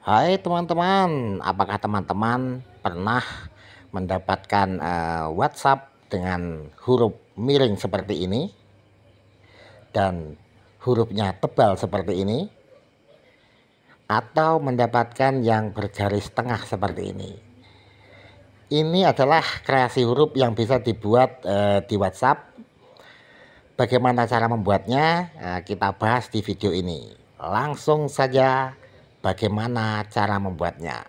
Hai teman-teman, apakah teman-teman pernah mendapatkan uh, WhatsApp dengan huruf miring seperti ini dan hurufnya tebal seperti ini atau mendapatkan yang bergaris tengah seperti ini? Ini adalah kreasi huruf yang bisa dibuat uh, di WhatsApp Bagaimana cara membuatnya? Eh, kita bahas di video ini. Langsung saja Bagaimana cara membuatnya?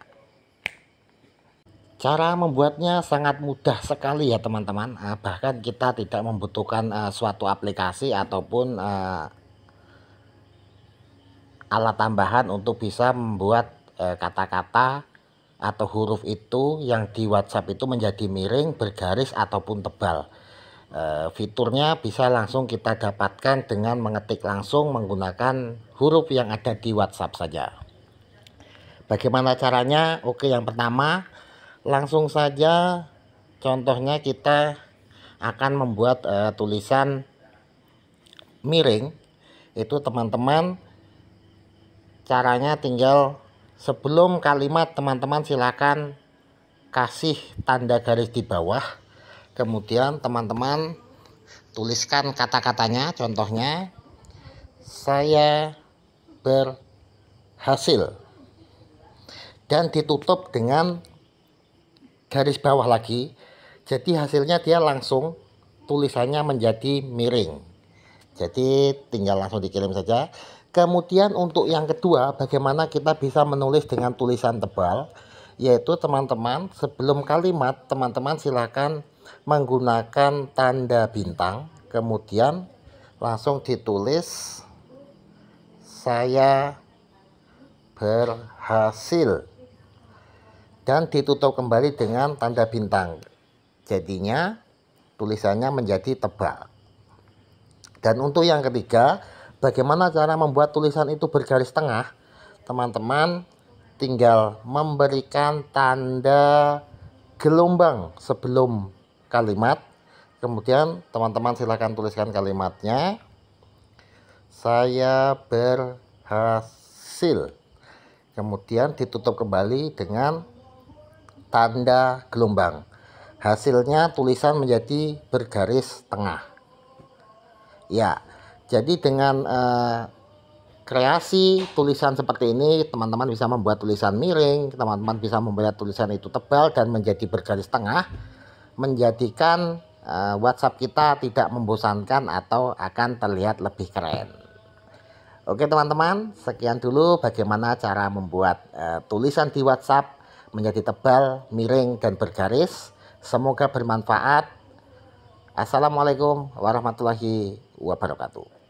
Cara membuatnya sangat mudah sekali ya teman-teman. Eh, bahkan kita tidak membutuhkan eh, suatu aplikasi ataupun eh, alat tambahan untuk bisa membuat kata-kata atau huruf itu yang di WhatsApp itu menjadi miring, bergaris ataupun tebal. fiturnya bisa langsung kita dapatkan dengan mengetik langsung menggunakan huruf yang ada di WhatsApp saja. Bagaimana caranya? Oke, yang pertama langsung saja contohnya kita akan membuat uh, tulisan miring itu teman-teman caranya tinggal sebelum kalimat teman-teman silakan kasih tanda garis di bawah kemudian teman-teman tuliskan kata-katanya contohnya saya berhasil dan ditutup dengan garis bawah lagi jadi hasilnya dia langsung tulisannya menjadi miring jadi tinggal langsung dikirim saja kemudian untuk yang kedua bagaimana kita bisa menulis dengan tulisan tebal yaitu teman-teman sebelum kalimat teman-teman silakan menggunakan tanda bintang kemudian langsung ditulis saya berhasil dan ditutup kembali dengan tanda bintang. Jadinya tulisannya menjadi tebal. Dan untuk yang ketiga, bagaimana cara membuat tulisan itu bergaris tengah? Teman-teman tinggal memberikan tanda gelombang sebelum kalimat. Kemudian teman-teman silakan tuliskan kalimatnya. Saya berhasil. Kemudian ditutup kembali dengan tanda gelombang. Hasilnya tulisan menjadi bergaris tengah. Ya, jadi dengan eh, kreasi tulisan seperti ini, teman-teman bisa membuat tulisan miring, teman-teman bisa membuat tulisan itu tebal dan menjadi bergaris tengah, menjadikan eh, WhatsApp kita tidak membosankan atau akan terlihat lebih keren. Oke teman-teman, sekian dulu bagaimana cara membuat uh, tulisan di WhatsApp menjadi tebal, miring, dan bergaris. Semoga bermanfaat. Assalamualaikum warahmatullahi wabarakatuh.